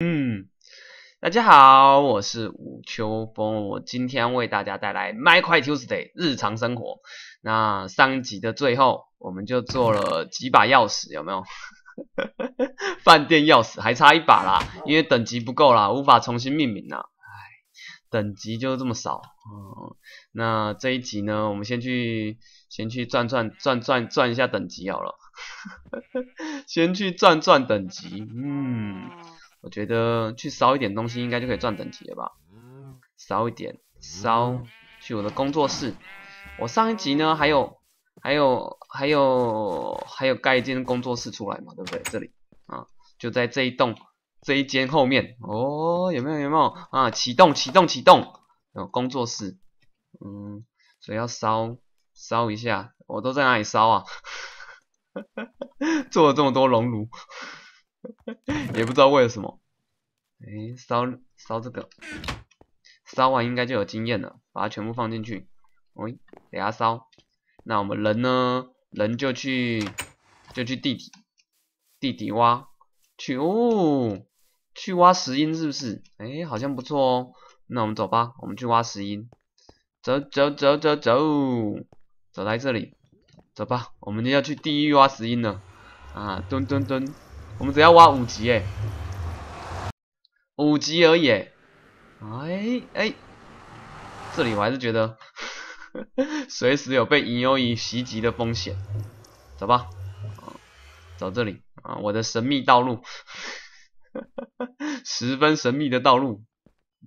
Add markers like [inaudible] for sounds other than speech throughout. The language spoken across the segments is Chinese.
嗯，大家好，我是吴秋风，我今天为大家带来《My Quiet Tuesday》日常生活。那上集的最后，我们就做了几把钥匙，有没有？[laughs] 饭店钥匙还差一把啦，因为等级不够啦，无法重新命名啦。唉，等级就这么少。嗯，那这一集呢，我们先去先去转转转转转一下等级好了，[laughs] 先去转转等级。嗯。我觉得去烧一点东西应该就可以赚等级了吧？烧一点，烧去我的工作室。我上一集呢，还有还有还有还有盖一间工作室出来嘛，对不对？这里啊，就在这一栋这一间后面哦。有没有有没有啊？启动启动启动，有工作室，嗯，所以要烧烧一下。我都在哪里烧啊？[laughs] 做了这么多熔炉。也不知道为了什么，哎，烧烧这个，烧完应该就有经验了，把它全部放进去。喂，等下烧。那我们人呢？人就去就去地底地底挖去，哦，去挖石英是不是？哎，好像不错哦。那我们走吧，我们去挖石英。走走走走走，走来这里。走吧，我们就要去地狱挖石英了。啊，蹲蹲蹲。我们只要挖五级哎，五级而已哎，哎哎，这里我还是觉得 [laughs] 随时有被萤幽蚁袭击的风险，走吧，走这里啊，我的神秘道路，[laughs] 十分神秘的道路，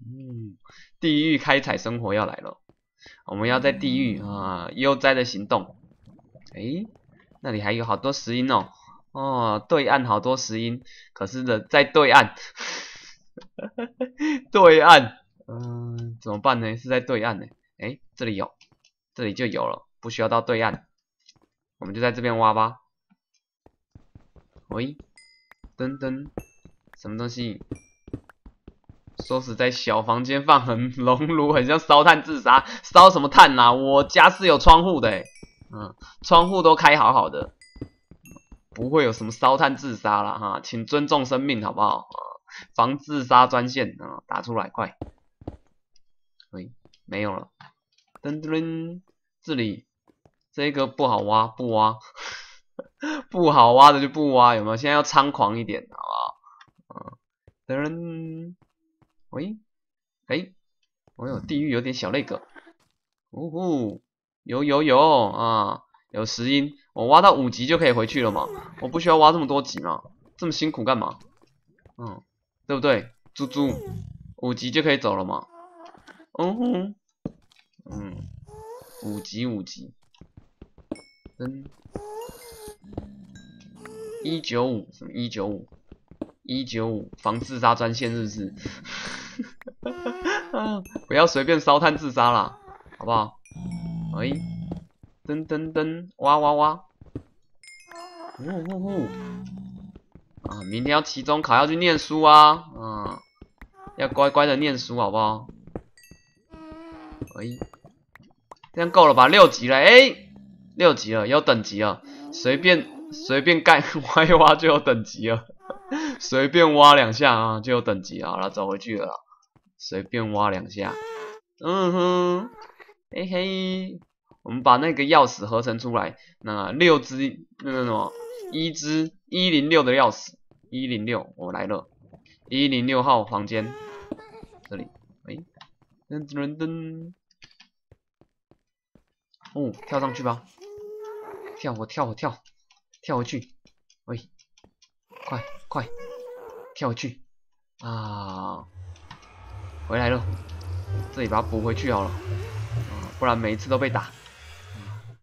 嗯，地狱开采生活要来了，我们要在地狱啊悠哉的行动，哎，那里还有好多石英哦。哦，对岸好多石英，可是呢，在对岸，[laughs] 对岸，嗯，怎么办呢？是在对岸呢？哎，这里有，这里就有了，不需要到对岸，我们就在这边挖吧。喂，噔噔，什么东西？说是在小房间放很熔炉，很像烧炭自杀，烧什么炭呐？我家是有窗户的，嗯，窗户都开好好的。不会有什么烧炭自杀了哈，请尊重生命好不好？防自杀专线啊，打出来快。喂，没有了。噔噔，噔，这里这个不好挖，不挖。[laughs] 不好挖的就不挖，有没有？现在要猖狂一点，好不好？嗯，噔噔。喂，哎，我有地狱有点小那个，呜呼，有有有啊！有石英，我挖到五级就可以回去了嘛？我不需要挖这么多级嘛？这么辛苦干嘛？嗯，对不对？猪猪，五级就可以走了嘛？嗯哼，嗯，五级五级，嗯，一九五什么一九五一九五防自杀专线是不是？[laughs] 不要随便烧炭自杀了，好不好？喂？噔噔噔，挖挖挖！呜呜呜！啊，明天要期中考，要去念书啊！啊，要乖乖的念书，好不好？喂，这样够了吧？六级了，哎，六级了，有等级了，随便随便盖挖 [laughs] 一挖就有等级了，随便挖两下啊就有等级，好了，走回去了，随便挖两下，嗯哼，嘿嘿。我们把那个钥匙合成出来，那六只那个什么，一只一零六的钥匙，一零六，我来了，一零六号房间，这里，哎，噔噔噔，哦，跳上去吧，跳，我跳，我跳，跳回去，喂，快快，跳回去，啊，回来了，这里把它补回去好了，不然每一次都被打。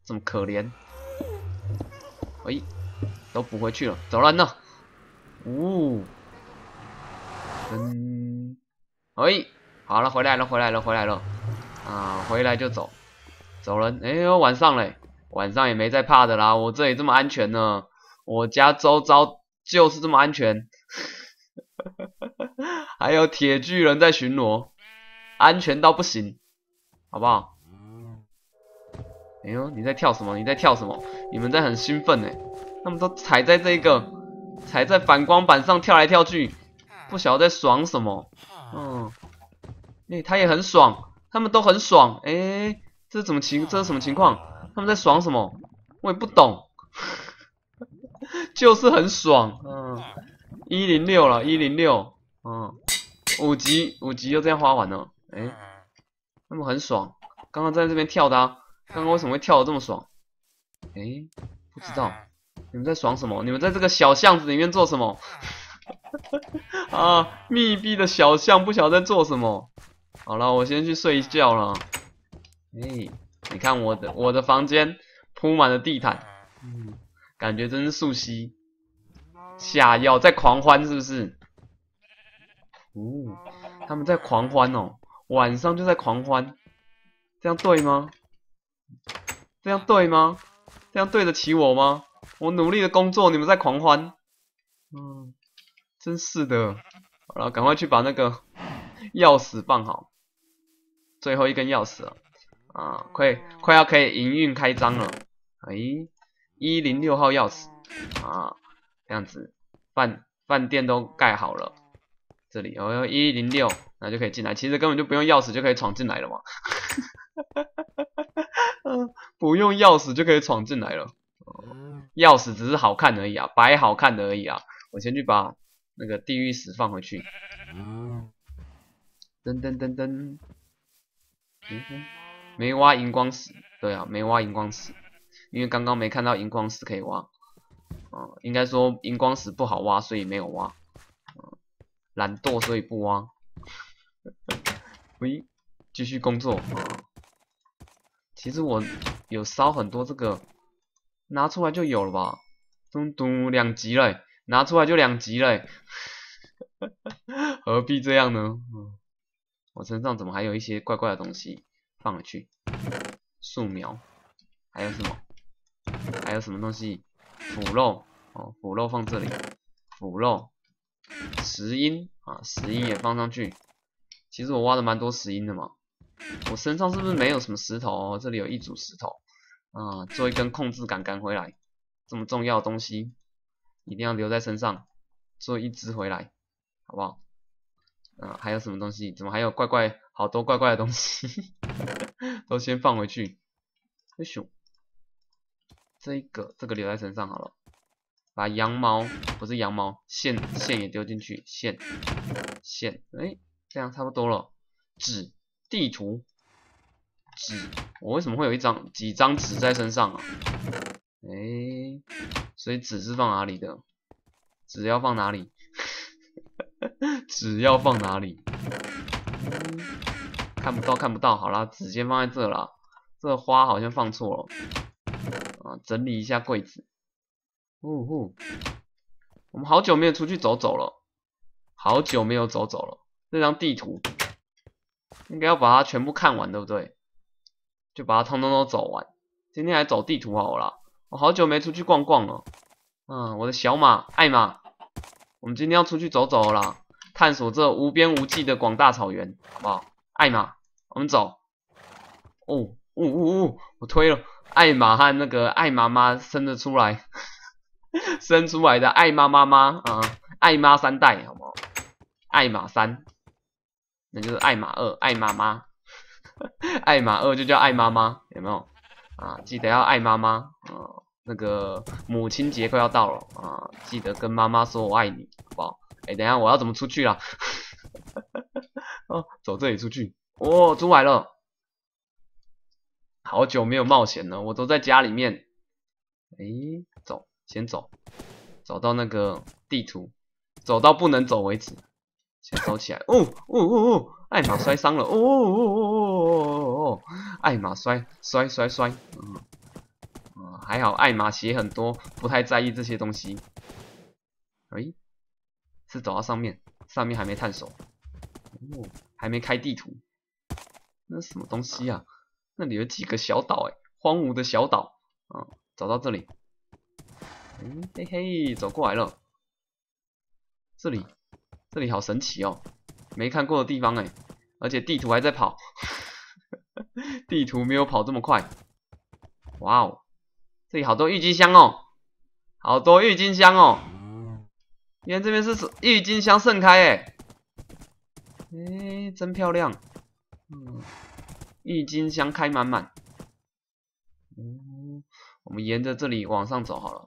这么可怜，哎，都补回去了，走人了。呜，嗯，哎，好了，回来了，回来了，回来了。啊，回来就走，走了。哎呦，晚上嘞，晚上也没在怕的啦，我这里这么安全呢，我家周遭就是这么安全。[laughs] 还有铁巨人在巡逻，安全到不行，好不好？哎呦，你在跳什么？你在跳什么？你们在很兴奋呢，他们都踩在这个踩在反光板上跳来跳去，不晓得在爽什么。嗯，哎，他也很爽，他们都很爽。哎，这是什么情？这是什么情况？他们在爽什么？我也不懂，[laughs] 就是很爽。嗯，一零六了，一零六。嗯，五级，五级就这样花完了。哎，他们很爽，刚刚在这边跳的。刚刚为什么会跳的这么爽？哎，不知道你们在爽什么？你们在这个小巷子里面做什么？[laughs] 啊，密闭的小巷，不晓得在做什么。好了，我先去睡一觉了。哎，你看我的我的房间铺满了地毯，嗯，感觉真是素汐下药在狂欢，是不是？哦，他们在狂欢哦，晚上就在狂欢，这样对吗？这样对吗？这样对得起我吗？我努力的工作，你们在狂欢。嗯，真是的。好了，赶快去把那个 [laughs] 钥匙放好，最后一根钥匙了。啊，快快要可以营运开张了。哎，一零六号钥匙啊，这样子饭饭店都盖好了。这里哦，一零六，那就可以进来。其实根本就不用钥匙就可以闯进来了嘛。[laughs] [laughs] 不用钥匙就可以闯进来了。钥匙只是好看而已啊，摆好看的而已啊。我先去把那个地狱石放回去。噔噔噔噔，没挖荧光石，对啊，没挖荧光石，因为刚刚没看到荧光石可以挖。嗯，应该说荧光石不好挖，所以没有挖。懒惰，所以不挖。喂，继续工作。其实我有烧很多这个，拿出来就有了吧。咚咚，两级了，拿出来就两级了。[laughs] 何必这样呢？我身上怎么还有一些怪怪的东西？放回去，树苗，还有什么？还有什么东西？腐肉哦，腐肉放这里。腐肉，石英啊，石英也放上去。其实我挖的蛮多石英的嘛。我身上是不是没有什么石头？这里有一组石头，啊，做一根控制杆杆回来，这么重要的东西，一定要留在身上，做一支回来，好不好？嗯，还有什么东西？怎么还有怪怪，好多怪怪的东西，[laughs] 都先放回去。哎熊，这个这个留在身上好了。把羊毛不是羊毛，线线也丢进去，线线，哎，这样差不多了，纸。地图纸，我为什么会有一张几张纸在身上啊？哎，所以纸是放哪里的？纸要放哪里？[laughs] 纸要放哪里？看不到，看不到。好啦，纸先放在这啦。这花好像放错了啊！整理一下柜子。呜呼，我们好久没有出去走走了，好久没有走走了。这张地图。应该要把它全部看完，对不对？就把它通通都走完。今天来走地图好了。我好久没出去逛逛了。嗯，我的小马艾玛，我们今天要出去走走了，探索这无边无际的广大草原，好不好？艾玛，我们走。哦，呜呜呜！我推了。艾玛和那个艾妈妈生的出来，[laughs] 生出来的艾妈妈妈啊，艾妈三代，好不好？艾玛三。那就是爱玛二爱妈妈，爱玛二就叫爱妈妈，有没有啊？记得要爱妈妈啊，那个母亲节快要到了啊，记得跟妈妈说我爱你，好不好？哎，等一下我要怎么出去啊？[laughs] 哦，走这里出去，哦，出来了。好久没有冒险了，我都在家里面。哎，走，先走，走到那个地图，走到不能走为止。先烧起来！哦哦哦哦！艾玛摔伤了！哦哦哦哦哦哦哦艾玛摔摔摔摔！嗯，还好艾玛血很多，不太在意这些东西。哎，是走到上面，上面还没探索，哦，还没开地图。那什么东西啊？那里有几个小岛哎，荒芜的小岛。啊，走到这里。哎嘿，走过来了。这里。这里好神奇哦，没看过的地方哎，而且地图还在跑，[laughs] 地图没有跑这么快。哇哦，这里好多郁金香哦，好多郁金香哦，你看这边是郁金香盛开哎，哎，真漂亮，郁金香开满满。我们沿着这里往上走好了，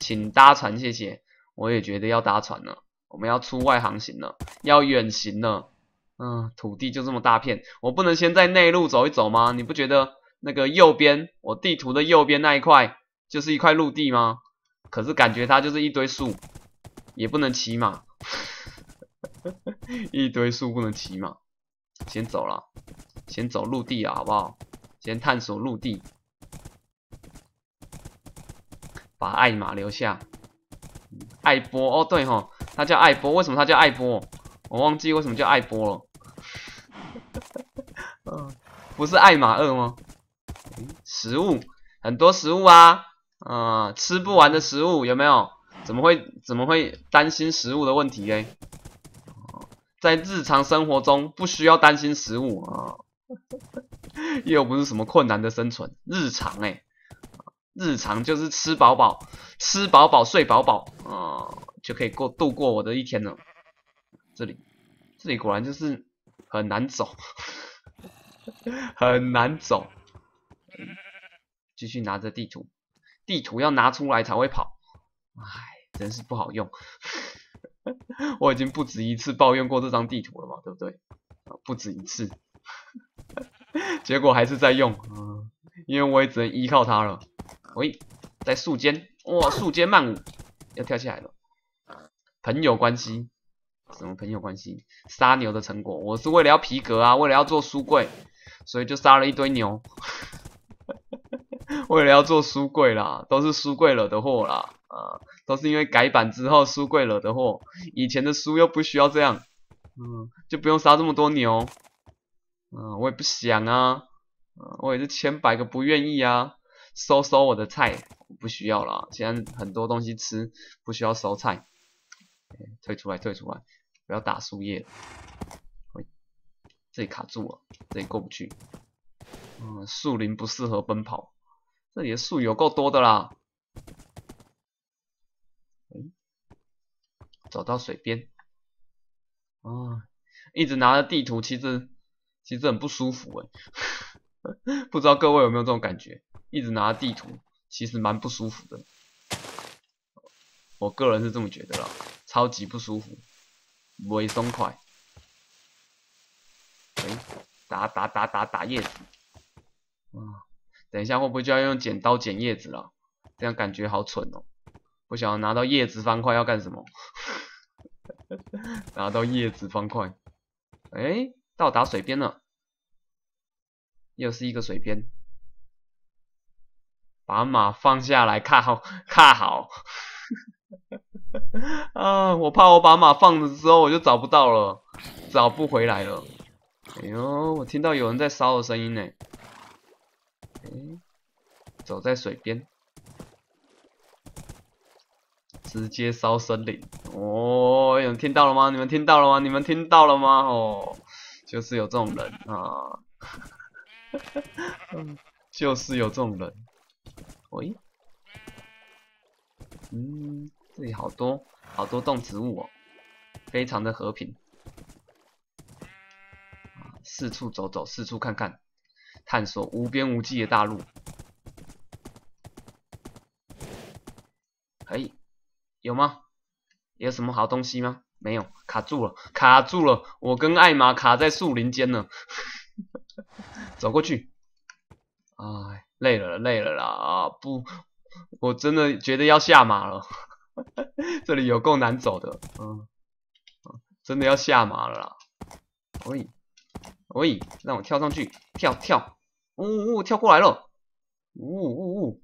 请搭船谢谢，我也觉得要搭船了。我们要出外航行了，要远行了。嗯，土地就这么大片，我不能先在内陆走一走吗？你不觉得那个右边，我地图的右边那一块就是一块陆地吗？可是感觉它就是一堆树，也不能骑马。[laughs] 一堆树不能骑马，先走了，先走陆地啊，好不好？先探索陆地，把艾玛留下。艾波哦，对哈，他叫艾波。为什么他叫艾波？我忘记为什么叫艾波了。[laughs] 嗯，不是艾马二吗？食物，很多食物啊，啊，吃不完的食物有没有？怎么会怎么会担心食物的问题哎？在日常生活中不需要担心食物啊，[laughs] 又不是什么困难的生存日常哎。日常就是吃饱饱，吃饱饱睡饱饱啊，就可以过度过我的一天了。这里，这里果然就是很难走，[laughs] 很难走。继续拿着地图，地图要拿出来才会跑。哎，真是不好用。[laughs] 我已经不止一次抱怨过这张地图了吧，对不对？不止一次。[laughs] 结果还是在用，因为我也只能依靠它了。喂，在树间，哇，树间慢舞，要跳起来了。朋友关系，什么朋友关系？杀牛的成果，我是为了要皮革啊，为了要做书柜，所以就杀了一堆牛。[laughs] 为了要做书柜啦，都是书柜惹的祸啦，啊，都是因为改版之后书柜惹的祸。以前的书又不需要这样，嗯，就不用杀这么多牛。嗯，我也不想啊，我也是千百个不愿意啊。收收我的菜，不需要了。现在很多东西吃，不需要收菜。退出来，退出来，不要打树叶。喂，这里卡住了，这里过不去。嗯，树林不适合奔跑。这里的树有够多的啦。嗯，走到水边。啊，一直拿着地图，其实其实很不舒服。哎，[laughs] 不知道各位有没有这种感觉？一直拿地图，其实蛮不舒服的。我个人是这么觉得啦，超级不舒服。没松快。哎，打打打打打叶子。啊，等一下会不会就要用剪刀剪叶子了？这样感觉好蠢哦。不想要拿到叶子方块要干什么？[laughs] 拿到叶子方块。哎，到达水边了，又是一个水边。把马放下来看好，[laughs] 看好 [laughs] 啊！我怕我把马放了之后我就找不到了，找不回来了。哎呦，我听到有人在烧的声音呢。哎，走在水边，直接烧森林。哦，有听到了吗？你们听到了吗？你们听到了吗？哦，就是有这种人啊，[laughs] 就是有这种人。喂，嗯，这里好多好多动植物哦，非常的和平。四处走走，四处看看，探索无边无际的大陆。可以？有吗？有什么好东西吗？没有，卡住了，卡住了，我跟艾玛卡在树林间了。[laughs] 走过去。哎，累了，累了啦！啊，不，我真的觉得要下马了。[laughs] 这里有够难走的，嗯，真的要下马了。啦！喂，让我跳上去，跳跳，呜呜，跳过来了，呜呜呜！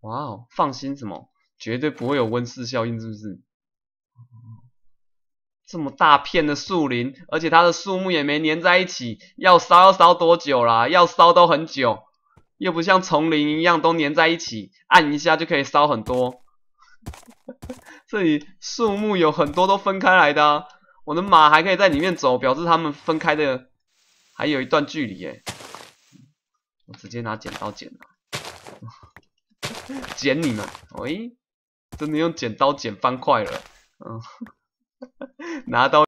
哇哦，放心，什么，绝对不会有温室效应，是不是？这么大片的树林，而且它的树木也没粘在一起，要烧要烧多久啦？要烧都很久，又不像丛林一样都粘在一起，按一下就可以烧很多。这 [laughs] 里树木有很多都分开来的，我的马还可以在里面走，表示他们分开的还有一段距离耶。我直接拿剪刀剪了，[laughs] 剪你们！喂，真的用剪刀剪方块了？嗯。[laughs] 拿刀。